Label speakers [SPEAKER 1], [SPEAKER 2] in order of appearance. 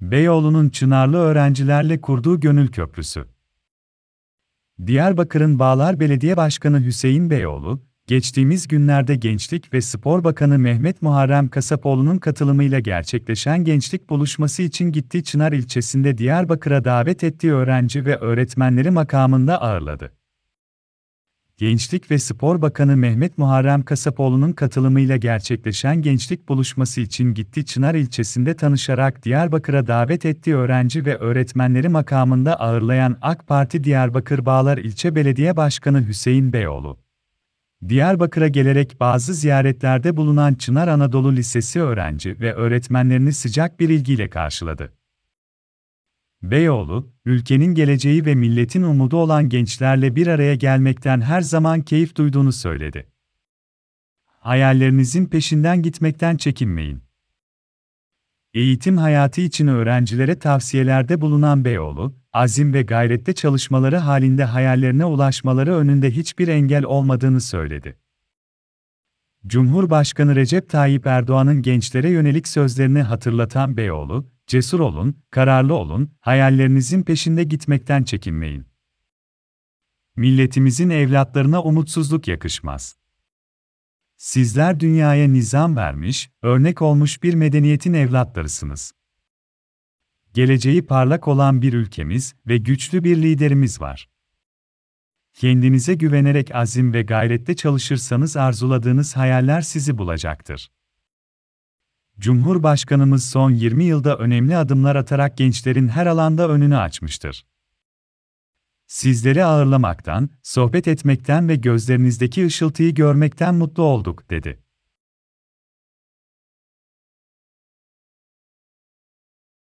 [SPEAKER 1] Beyoğlu'nun Çınarlı öğrencilerle kurduğu Gönül Köprüsü. Diyarbakır'ın Bağlar Belediye Başkanı Hüseyin Beyoğlu, geçtiğimiz günlerde Gençlik ve Spor Bakanı Mehmet Muharrem Kasapoğlu'nun katılımıyla gerçekleşen gençlik buluşması için gittiği Çınar ilçesinde Diyarbakır'a davet ettiği öğrenci ve öğretmenleri makamında ağırladı. Gençlik ve Spor Bakanı Mehmet Muharrem Kasapoğlu'nun katılımıyla gerçekleşen gençlik buluşması için gitti Çınar ilçesinde tanışarak Diyarbakır'a davet ettiği öğrenci ve öğretmenleri makamında ağırlayan AK Parti Diyarbakır Bağlar İlçe Belediye Başkanı Hüseyin Beyoğlu. Diyarbakır'a gelerek bazı ziyaretlerde bulunan Çınar Anadolu Lisesi öğrenci ve öğretmenlerini sıcak bir ilgiyle karşıladı. Beyoğlu, ülkenin geleceği ve milletin umudu olan gençlerle bir araya gelmekten her zaman keyif duyduğunu söyledi. Hayallerinizin peşinden gitmekten çekinmeyin. Eğitim hayatı için öğrencilere tavsiyelerde bulunan Beyoğlu, azim ve gayrette çalışmaları halinde hayallerine ulaşmaları önünde hiçbir engel olmadığını söyledi. Cumhurbaşkanı Recep Tayyip Erdoğan'ın gençlere yönelik sözlerini hatırlatan Beyoğlu, cesur olun, kararlı olun, hayallerinizin peşinde gitmekten çekinmeyin. Milletimizin evlatlarına umutsuzluk yakışmaz. Sizler dünyaya nizam vermiş, örnek olmuş bir medeniyetin evlatlarısınız. Geleceği parlak olan bir ülkemiz ve güçlü bir liderimiz var. Kendinize güvenerek azim ve gayretle çalışırsanız arzuladığınız hayaller sizi bulacaktır. Cumhurbaşkanımız son 20 yılda önemli adımlar atarak gençlerin her alanda önünü açmıştır. Sizleri ağırlamaktan, sohbet etmekten ve gözlerinizdeki ışıltıyı görmekten mutlu olduk, dedi.